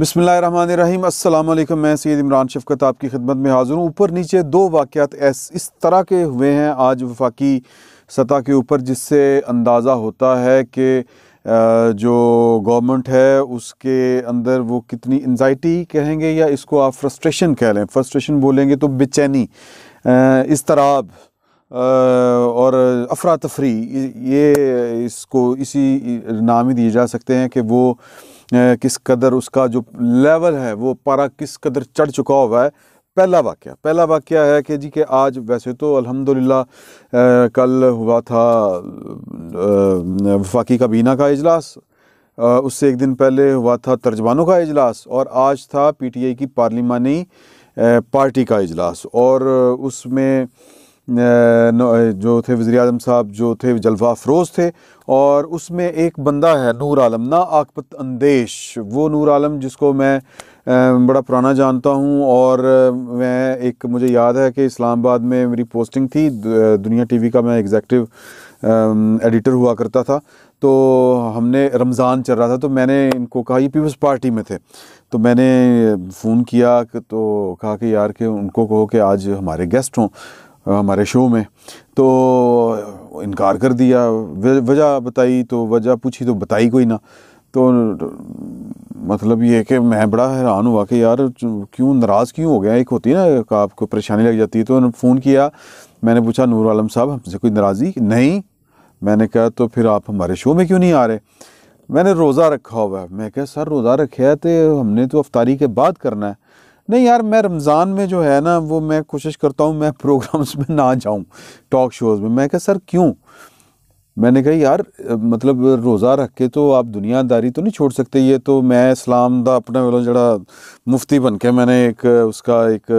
बसमीम अल्लाम मैं सैद इमरान शफकत आपकी खिदमत में हाज़िर हूँ ऊपर नीचे दो वाक़ात ऐस इस तरह के हुए हैं आज वफाकी सतह के ऊपर जिससे अंदाज़ा होता है कि जो गवर्नमेंट है उसके अंदर वो कितनी एनजाइटी कहेंगे या इसको आप फ्रस्ट्रेशन कह लें फ्रस्ट्रेशन बोलेंगे तो बेचैनी इस और अफरा तफरी ये इसको इसी नाम ही दिए जा सकते हैं कि वो किस कदर उसका जो लेवल है वो पारा किस कदर चढ़ चुका हुआ है पहला वाक्य पहला वाक्य है कि जी के आज वैसे तो अल्हम्दुलिल्लाह कल हुआ था वफाकी काबीना का इजलास उससे एक दिन पहले हुआ था तर्जमानों का इजलास और आज था पीटीआई की पार्लिमानी पार्टी का इजलास और उसमें जो थे वज़ी अजम साहब जो थे जलवा अफरोज़ थे और उसमें एक बंदा है नूर आलम ना आकपत अंदेश वो नूर आलम जिसको मैं बड़ा पुराना जानता हूँ और मैं एक मुझे याद है कि इस्लामाबाद में मेरी पोस्टिंग थी दुनिया टीवी का मैं एग्जैक्टिव एडिटर हुआ करता था तो हमने रमज़ान चल रहा था तो मैंने इनको कहा ये पीपल्स पार्टी में थे तो मैंने फ़ोन किया तो कहा कि यार के उनको कहो कि आज हमारे गेस्ट हों हमारे शो में तो इनकार कर दिया वजह बताई तो वजह पूछी तो बताई कोई ना तो मतलब ये कि मैं बड़ा हैरान हुआ कि यार क्यों नाराज़ क्यों हो गया एक होती है ना आपको परेशानी लग जाती है तो उन्होंने फ़ोन किया मैंने पूछा नूर आलम साहब हमसे कोई नाराज़ी नहीं मैंने कहा तो फिर आप हमारे शो में क्यों नहीं आ रहे मैंने रोज़ा रखा हुआ है मैं कह सर रोज़ा रखे है तो हमने तो अफ्तारी के बाद करना है नहीं यार मैं रमज़ान में जो है ना वो मैं कोशिश करता हूँ मैं प्रोग्राम्स में ना जाऊँ टॉक शोज़ में मैं कह सर क्यों मैंने कहा यार मतलब रोज़ा रख के तो आप दुनियादारी तो नहीं छोड़ सकते ये तो मैं इस्लाम का अपने वालों जरा मुफ्ती बन के मैंने एक उसका एक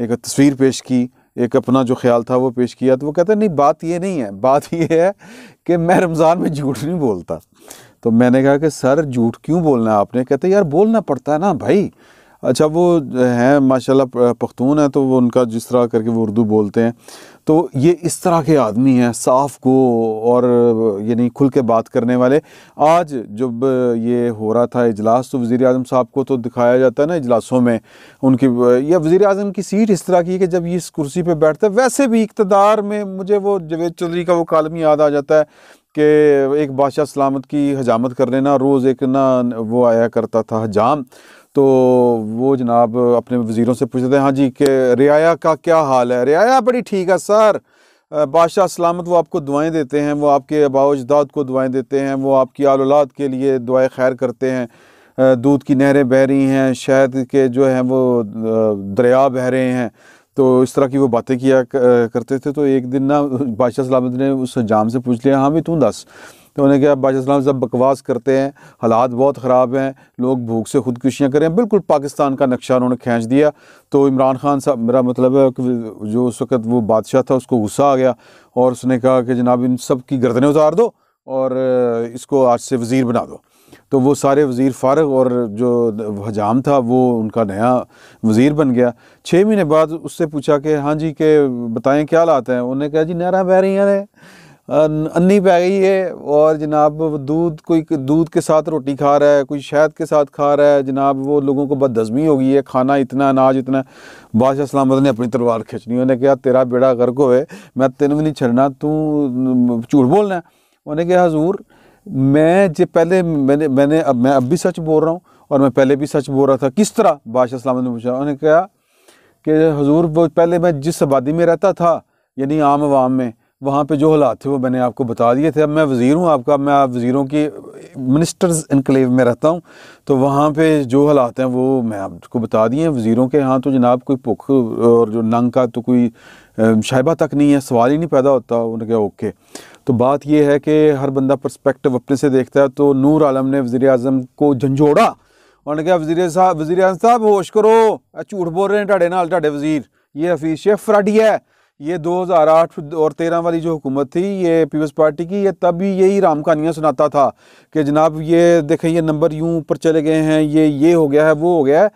एक तस्वीर पेश की एक अपना जो ख्याल था वो पेश किया तो वो कहते नहीं बात ये नहीं है बात ये है कि मैं रमज़ान में झूठ नहीं बोलता तो मैंने कहा कि सर झूठ क्यों बोलना आपने कहते यार बोलना पड़ता है ना भाई अच्छा वो हैं माशाल्लाह पख्तून है तो वो उनका जिस तरह करके वो उर्दू बोलते हैं तो ये इस तरह के आदमी हैं साफ को और यानी खुल के बात करने वाले आज जब ये हो रहा था इजलास तो वज़ी अजम साहब को तो दिखाया जाता है ना इजलासों में उनकी या वज़ी अजम की सीट इस तरह की है कि जब ये इस कुर्सी पर बैठते हैं वैसे भी इकतदार में मुझे वो जवेद चौधरी का वो कालम याद आ जाता है कि एक बादशाह सलामत की हजामत कर लेना रोज़ एक ना वो आया करता था हजाम तो वो जनाब अपने वज़ीरों से पूछते थे हाँ जी कि रियाया का क्या हाल है रियाया बड़ी ठीक है सर बादशाह सलामत वो आपको दुआएं देते हैं वो आपके अबाउजदाद को दुआएं देते हैं वो आपकी आल औलाद के लिए दुआएं खैर करते हैं दूध की नहरें बह रही हैं शहद के जो हैं वो दरिया बह रहे हैं तो इस तरह की वो बातें किया करते थे तो एक दिन ना बादशाह सलामत ने उस जाम से पूछ लिया हाँ भी तू दस तो उन्होंने कहा बादशाह सलाम साहब बकवास करते हैं हालात बहुत ख़राब हैं लोग भूख से खुदकुशियाँ करें बिल्कुल पाकिस्तान का नक्शा उन्होंने खींच दिया तो इमरान खान साहब मेरा मतलब है कि जो उस वक़्त वो बादशाह था उसको गुस्सा आ गया और उसने कहा कि जनाब इन सब की गर्दनें उतार दो और इसको आज से वज़ीर बना दो तो वो सारे वज़ीर फारग और जो हजाम था वो उनका नया वज़ीर बन गया छः महीने बाद उससे पूछा कि हाँ जी के बताएं क्या लाते हैं उन्होंने कहा जी नहरा बह रही हैं अन्नी पै गई है और जनाब दूध कोई दूध के साथ रोटी खा रहा है कोई शहद के साथ खा रहा है जनाब वो लोगों को बददज़मी हो गई है खाना इतना अनाज इतना बादशाह सलामत ने अपनी तलवार खींचनी उन्हें कहा तेरा बेड़ा गर्क होए मैं तेन भी नहीं छड़ना तू झूठ बोलना है उन्हें कहा हजूर मैं जो पहले मैंने मैंने अब मैं अब भी सच बोल रहा हूँ और मैं पहले भी सच बोल रहा था किस तरह बादशाह सलामत ने पूछा उन्होंने कहा कि हजूर वो पहले मैं जिस आबादी में रहता था यानी आम आवाम में वहाँ पे जो हालात थे वो मैंने आपको बता दिए थे अब मैं वज़ी हूँ आपका मैं आप वज़ीरों की मिनिस्टर्स इनकलेव में रहता हूँ तो वहाँ पे जो हालात हैं वो मैं आपको बता दिए हैं वज़ीरों के यहाँ तो जनाब कोई भुख और जो नंग का तो कोई शाइबा तक नहीं है सवाल ही नहीं पैदा होता उन्होंने कहा ओके तो बात यह है कि हर बंदा परस्पेक्टिव अपने से देखता है तो नूर आलम ने वज़ी अजम को झंझोड़ा उन्होंने कहा वज़ी साहब वज़ी अजम साहब होश करो झूठ बोल रहे हैं ढाडे नाले ढाडे वज़ीर ये हफीज़ शेख फ्राडी है ये 2008 और 13 वाली जो हुकूमत थी ये पीपल्स पार्टी की ये तब भी यही राम कहानियाँ सुनाता था कि जनाब ये देखें ये नंबर यूँ ऊपर चले गए हैं ये ये हो गया है वो हो गया है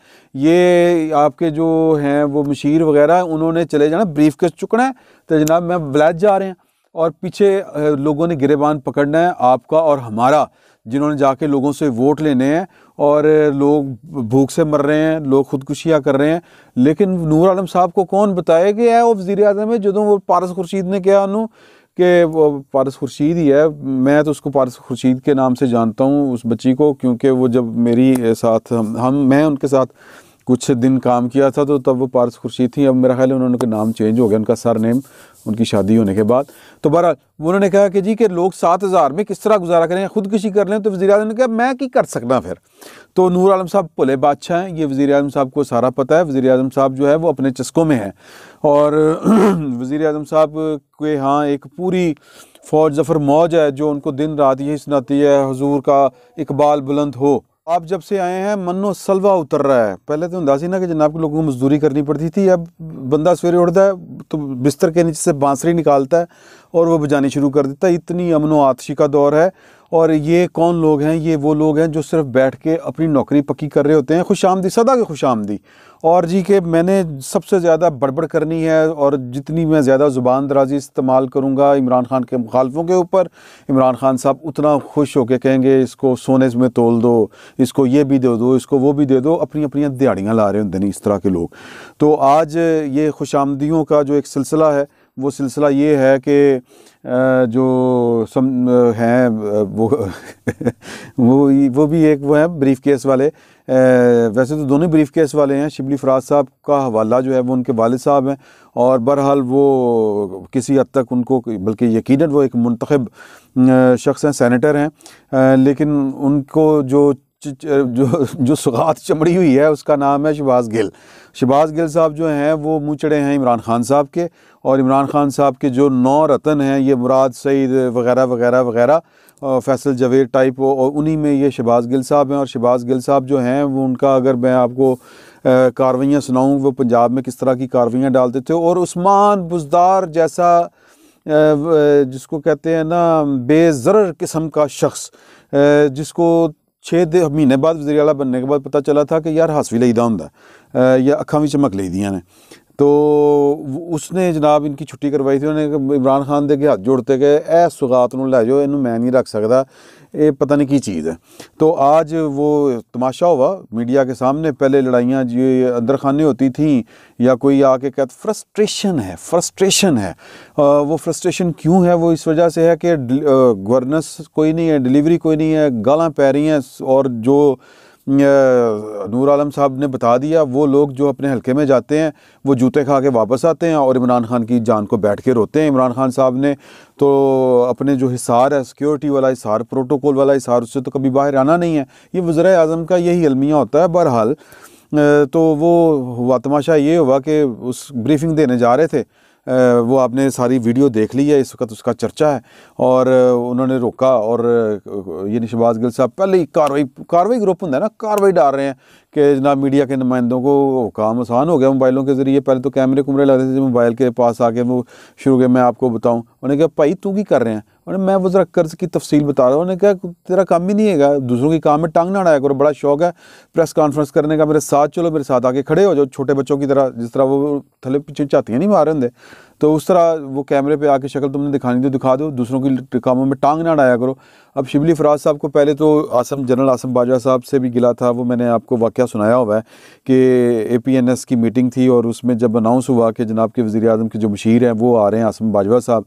ये आपके जो हैं वो मशीर वगैरह उन्होंने चले जाना ब्रीफ केस चुकना है तो जनाब मैं वलैत जा रहे हैं और पीछे लोगों ने गिरेबान पकड़ना है आपका और हमारा जिन्होंने जाके लोगों से वोट लेने हैं और लोग भूख से मर रहे हैं लोग खुदकुशियाँ कर रहे हैं लेकिन नूर आलम साहब को कौन बताए कि है वो वजीर अजम है जो वो पारस खुर्शीद ने कहा उन्होंने कि वो पारस खुर्शीद ही है मैं तो उसको पारस खुर्शीद के नाम से जानता हूँ उस बच्ची को क्योंकि वो जब मेरी साथ हम, हम मैं उनके साथ कुछ दिन काम किया था तो तब वो पारस खुर्शीद थी अब मेरा ख्याल है उन्होंने उनके नाम चेंज हो गया उनका सर नेम उनकी शादी होने के बाद तो बहरहाल उन्होंने कहा कि जी कि लोग सात हज़ार में किस तरह गुजारा करें खुदकशी कर लें तो वज़ी अजम ने कहा मैं कि कर सकना फिर तो नूर आलम साहब भोले बादशाह हैं ये वज़ी अजम साहब को सारा पता है वज़ी अजम साहब जो है वो अपने चस्कों में हैं और वज़ी अजम साहब के यहाँ एक पूरी फ़ौज जफ़र मौज है जो उनको दिन रात यही सुनाती है हजूर का इकबाल बुलंद हो आप जब से आए हैं मनो सलवा उतर रहा है पहले तो अंदाजी ना कि जनाब के लोगों को मजदूरी करनी पड़ती थी अब बंदा सवेरे उठता है तो बिस्तर के नीचे से बांसरी निकालता है और वो बजानी शुरू कर देता है इतनी अमनो आतशी का दौर है और ये कौन लोग हैं ये वो लोग हैं जो सिर्फ बैठ के अपनी नौकरी पक्की कर रहे होते हैं खुश आमदी सदा के खुश आमदी और जी के मैंने सबसे ज़्यादा बड़बड़ करनी है और जितनी मैं ज़्यादा ज़ुबान दराजी इस्तेमाल करूँगा इमरान खान के मुखालफों के ऊपर इमरान खान साहब उतना खुश होकर कहेंगे इसको सोने में तोल दो इसको ये भी दे दो इसको वो भी दे दो अपनी अपनी दिहाड़ियाँ ला रहे होंगे नहीं इस तरह के लोग तो आज ये खुश आमदियों का जो एक सिलसिला है वो सिलसिला ये है कि जो सम हैं वो वो वो भी एक वो हैं ब्रीफ केस वाले वैसे तो दोनों ब्रीफ केस वाले हैं शिबली फराज साहब का हवाला जो है वो उनके वाल साहब हैं और बहरहाल वो किसी हद तक उनको बल्कि यकीन वो एक मंतखब शख्स हैं सैनिटर हैं लेकिन उनको जो जो जो सुगात चमड़ी हुई है उसका नाम है शबाज गिल शबाज गिल साहब जो हैं वो मुँह चढ़े हैं इमरान खान साहब के और इमरान खान साहब के जो नौ रतन हैं ये मुराद सईद वगैरह वगैरह वगैरह फैसल जवेद टाइप और उन्हीं में ये शहबाज़ गिल साहब हैं और शहबाज गिल साहब जो हैं वो उनका अगर मैं आपको कार्रवाइयाँ सुनाऊँ वो पंजाब में किस तरह की कार्रवाइयाँ डालते थे और उस्मान बुजदार जैसा जिसको कहते हैं ना बेज़र किस्म का शख्स जिसको छः महीने बाद वजीर बनने के बाद पता चला था कि यार हस भी लेदा होंगे या अखा भी चमक लेदिया ने तो उसने जनाब इनकी छुट्टी करवाई थी उन्होंने इमरान खान के हाथ जोड़ते गए ए सुगात न लै जाओ इनू मैं नहीं रख सकता ये पता नहीं की चीज़ है तो आज वो तमाशा हुआ मीडिया के सामने पहले लड़ाइयाँ जो अंदर खाने होती थी या कोई आके कहता फ्रस्ट्रेशन है फ्रस्ट्रेशन है आ, वो फ्रस्ट्रेशन क्यों है वो इस वजह से है कि गवर्नेंस कोई नहीं है डिलीवरी कोई नहीं है गालां पै रही हैं और जो नूर आलम साहब ने बता दिया वो लोग जो अपने हलके में जाते हैं वो जूते खा के वापस आते हैं और इमरान खान की जान को बैठ के रोते हैं इमरान खान साहब ने तो अपने जो हिसार है सिक्योरिटी वाला हिसार प्रोटोकॉल वाला हिसार उससे तो कभी बाहर आना नहीं है ये वज़र अजम का यही अलमिया होता है बहरहाल तो वो हुआ तमाशा ये हुआ कि उस ब्रीफिंग देने जा रहे थे वो आपने सारी वीडियो देख ली है इस वक्त उसका चर्चा है और उन्होंने रोका और ये निशबाज गिल साहब पहले ही कार्रवाई कार्रवाई ग्रुप होंगे ना कार्रवाई डाल रहे हैं कि जनाब मीडिया के नुमाइंदों को काम आसान हो गया मोबाइलों के ज़रिए पहले तो कैमरे कुमरे लगते थे मोबाइल के पास आके वो शुरू के मैं आपको बताऊँ उन्होंने कहा भाई तू की कर रहे हैं उन्हें मैं वो ज़रा कर्ज की तफसील बता रहा हूँ उन्होंने कहा तेरा काम ही नहीं है दूसरों के काम में टांग ना आया करो बड़ा शौक है प्रेस कॉन्फ्रेंस करने का मेरे साथ चलो मेरे साथ आके खड़े हो जाओ छोटे बच्चों की तरह जिस तरह वो थले पीछे झातियाँ नहीं मार रहे होंगे तो उस तरह वो कैमरे पे आके शक्ल तुमने दिखानी तो दिखा दो दूसरों की कामों में टांग ना डाया करो अब शिबली फराज साहब को पहले तो आसम जनरल आसम बाजवा साहब से भी गिला था वो मैंने आपको वाक़ सुनाया हुआ है कि ए पी एन एस की मीटिंग थी और उसमें जब अनाउंस हुआ कि जनाब के वज़ी अजम के जो मशीर हैं वो आ रहे हैं आसम बाजवा साहब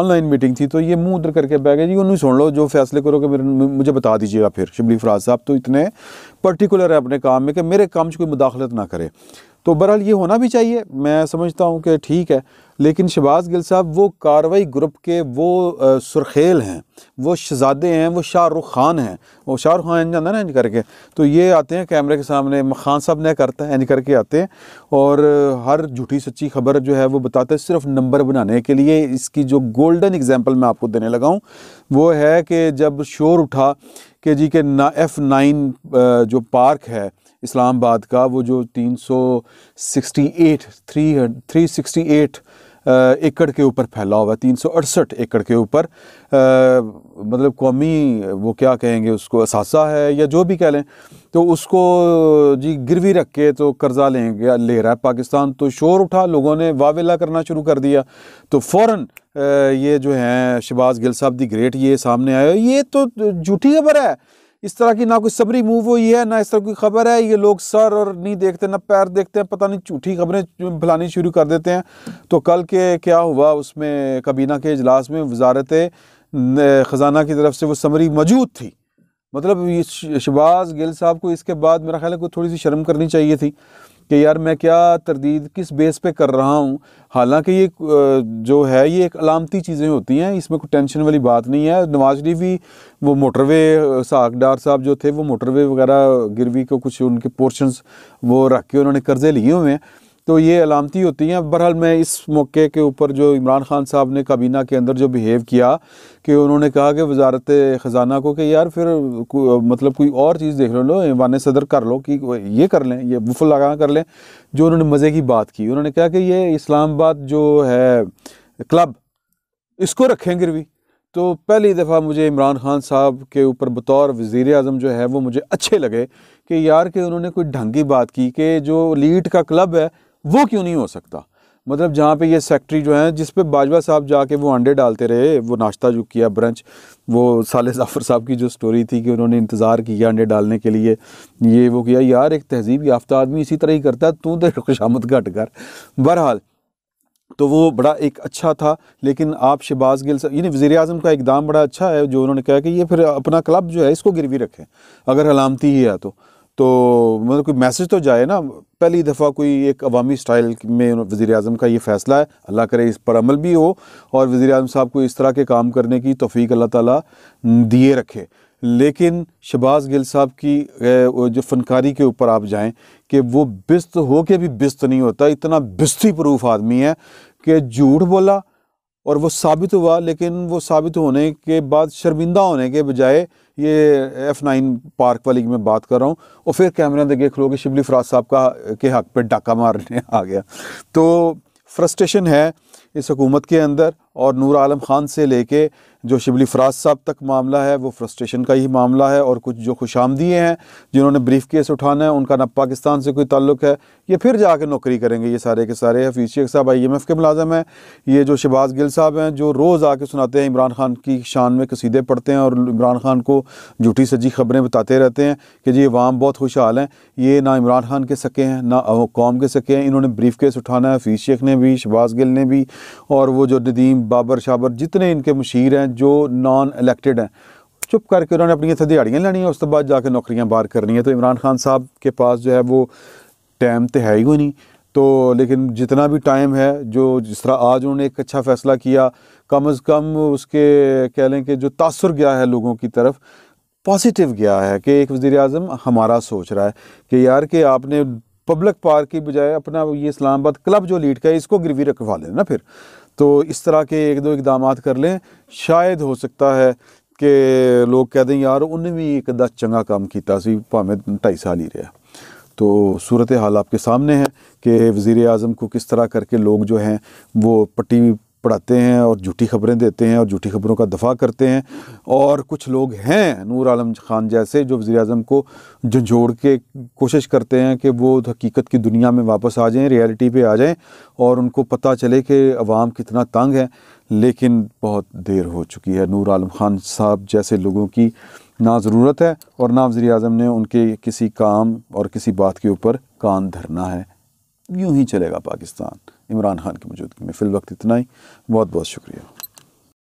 ऑनलाइन मीटिंग थी तो ये मुँह उधर करके बह गए जी उन्हें सुन लो जो फैसले करो कि मुझे बता दीजिएगा फिर शिबली फराज साहब तो इतने पर्टिकुलर है अपने काम में कि मेरे काम से कोई मुदाखलत ना करे तो बहरहाल ये होना भी चाहिए मैं समझता हूँ कि ठीक है लेकिन शबाज गिल साहब वो कार्रवाई ग्रुप के वो सुरखेल हैं वो शहजादे हैं वो शाहरुख खान हैं वो शाहरुख खान जाना ना इंज करके तो ये आते हैं कैमरे के सामने खान साहब ने करता है इंज करके आते हैं और हर झूठी सच्ची खबर जो है वो बताते हैं सिर्फ नंबर बनाने के लिए इसकी जो गोल्डन एग्जाम्पल मैं आपको देने लगा हूँ वो है कि जब शोर उठा कि जी के ना एफ़ नाइन जो पार्क है आबाद का वो जो 368 368 एकड़ के ऊपर फैला हुआ है तीन एकड़ के ऊपर मतलब कौमी वो क्या कहेंगे उसको असासा है या जो भी कह लें तो उसको जी गिरवी रख के तो कर्जा लेंगे ले रहा है पाकिस्तान तो शोर उठा लोगों ने वावेला करना शुरू कर दिया तो फ़ौर ये जो हैं शबाज गिल साहब दी ग्रेट ये सामने आया ये तो झूठी खबर है इस तरह की ना कोई सबरी मूव हुई है ना इस तरह की खबर है ये लोग सर और नहीं देखते ना पैर देखते हैं पता नहीं झूठी खबरें फैलानी शुरू कर देते हैं तो कल के क्या हुआ उसमें काबीना के अजलास में वजारत ख़जाना की तरफ से वो समरी मौजूद थी मतलब शबाज गिल साहब को इसके बाद मेरा ख्याल है कोई थोड़ी सी शर्म करनी चाहिए थी कि यार मैं क्या तरदीद किस बेस पे कर रहा हूँ हालांकि ये जो है ये एक अलामती चीज़ें होती हैं इसमें कोई टेंशन वाली बात नहीं है नवाज शरीफ भी वो मोटरवे डार साहब जो थे वो मोटरवे वगैरह गिरवी को कुछ उनके पोर्शंस वो रख के उन्होंने कर्ज़े लिए हुए हैं तो ये अलामती होती हैं बहरहाल मैं इस मौके के ऊपर जो इमरान खान साहब ने काबीना के अंदर जो बिहेव किया कि उन्होंने कहा कि वजारत ख़जाना को कि यार फिर को, मतलब कोई और चीज़ देख लो वान सदर कर लो कि ये कर लें ये बुफल लगा कर लें जो उन्होंने मज़े की बात की उन्होंने कहा कि ये इस्लामाबाद जो है क्लब इसको रखें भी तो पहली दफ़ा मुझे इमरान खान साहब के ऊपर बतौर वज़ी अजम जो है वो मुझे अच्छे लगे कि यार कि उन्होंने कोई ढंग की बात की कि जो लीड का क्लब है वो क्यों नहीं हो सकता मतलब जहाँ पे ये सेक्ट्री जो है जिस पे बाजवा साहब जाके वो अंडे डालते रहे वो नाश्ता जो किया ब्रंच वो साले जाफर साहब की जो स्टोरी थी कि उन्होंने इंतज़ार किया अंडे डालने के लिए ये वो किया यार एक तहजीब याफ्ता आदमी इसी तरह ही करता है तू तो खुशामद घट कर बहरहाल तो वो बड़ा एक अच्छा था लेकिन आप शहबाज गिल यानी वज़ी अजम का एकदम बड़ा अच्छा है जो उन्होंने कहा कि ये फिर अपना क्लब जो है इसको गिरवी रखें अगर हलामती ही है तो तो मतलब कोई मैसेज तो जाए ना पहली दफ़ा कोई एक अवामी स्टाइल में वज़ी अजम का ये फ़ैसला है अल्लाह करे इस पर अमल भी हो और वज़ी अजम साहब को इस तरह के काम करने की तोफ़ी अल्लाह ताली दिए रखे लेकिन शबाज़ गिल साहब की जो फनकारी के ऊपर आप जाएँ कि वो बिस्त हो के भी बिस्त नहीं होता इतना बिस्ती प्रूफ आदमी है कि झूठ बोला और वो साबित हुआ लेकिन वो साबित होने के बाद शर्मिंदा होने के बजाय ये एफ़ नाइन पार्क वाली की मैं बात कर रहा हूँ और फिर कैमरा देखे खलो कि शिबली फराज साहब का के हक पर डाका मारने आ गया तो फ्रस्ट्रेशन है इस हकूमत के अंदर और नूर आलम ख़ान से लेके जो शिबली फराज साहब तक मामला है वो फ्रस्ट्रेशन का ही मामला है और कुछ जो खुश आमदिये हैं जिन्होंने ब्रीफ केस उठाना है उनका ना पाकिस्तान से कोई ताल्लुक है ये फिर जाके नौकरी करेंगे ये सारे के सारे हफीज़ शेख साहब आई एम एफ़ के मुलाजम हैं ये जो शहबाज गिल साहब हैं जो रोज़ आके सुनाते हैं इमरान खान की शान में कसीदे पढ़ते हैं और इमरान खान को झूठी सजी खबरें बताते रहते हैं कि जी अवाम बहुत खुशहाल हैं ये ना इमरान खान के सके हैं ना कौम के सके हैं इन्होंने ब्रीफ केस उठाना है हफीज़ शेख ने भी शहबाज गिल ने भी और वो जो नदीम बाबर शाबर जितने इनके मशीर हैं जो नॉन इलेक्टेड हैं चुप करके उन्होंने अपनी इतने दिहाड़ियाँ लैनियाँ उस तो बाद जाके नौकरियाँ बार करनी है तो इमरान खान साहब के पास जो है वो टाइम तो है ही कोई नहीं तो लेकिन जितना भी टाइम है जो जिस तरह आज उन्होंने एक अच्छा फ़ैसला किया कम अज़ कम उसके कह लें कि जो तासर गया है लोगों की तरफ पॉजिटिव गया है कि एक वज़ी अजम हमारा सोच रहा है कि यार कि आपने पब्लिक पार्क की बजाय अपना ये इस्लामाबाद क्लब जो लीड का है इसको गिरवी रखवा लेना फिर तो इस तरह के एक दो इकदाम कर लें शायद हो सकता है कि लोग कह दें यार उन्हें भी एक अद्धा चंगा काम किया भावें ढाई साल ही रहा तो सूरत हाल आपके सामने है कि वज़ी अजम को किस तरह करके लोग जो हैं वो पट्टी पढ़ाते हैं और झूठी खबरें देते हैं और झूठी खबरों का दफा करते हैं और कुछ लोग हैं नूर आलम खान जैसे जो वज़ी अजम को झंझोड़ के कोशिश करते हैं कि वो हकीकत की दुनिया में वापस आ जाएँ रियलिटी पे आ जाएँ और उनको पता चले कि अवाम कितना तंग है लेकिन बहुत देर हो चुकी है नूर आलम खान साहब जैसे लोगों की ना ज़रूरत है और ना वज़ी अजम ने उनके किसी काम और किसी बात के ऊपर कान धरना है यूँ ही चलेगा पाकिस्तान इमरान खान की मौजूदगी में वक्त इतना ही बहुत बहुत शुक्रिया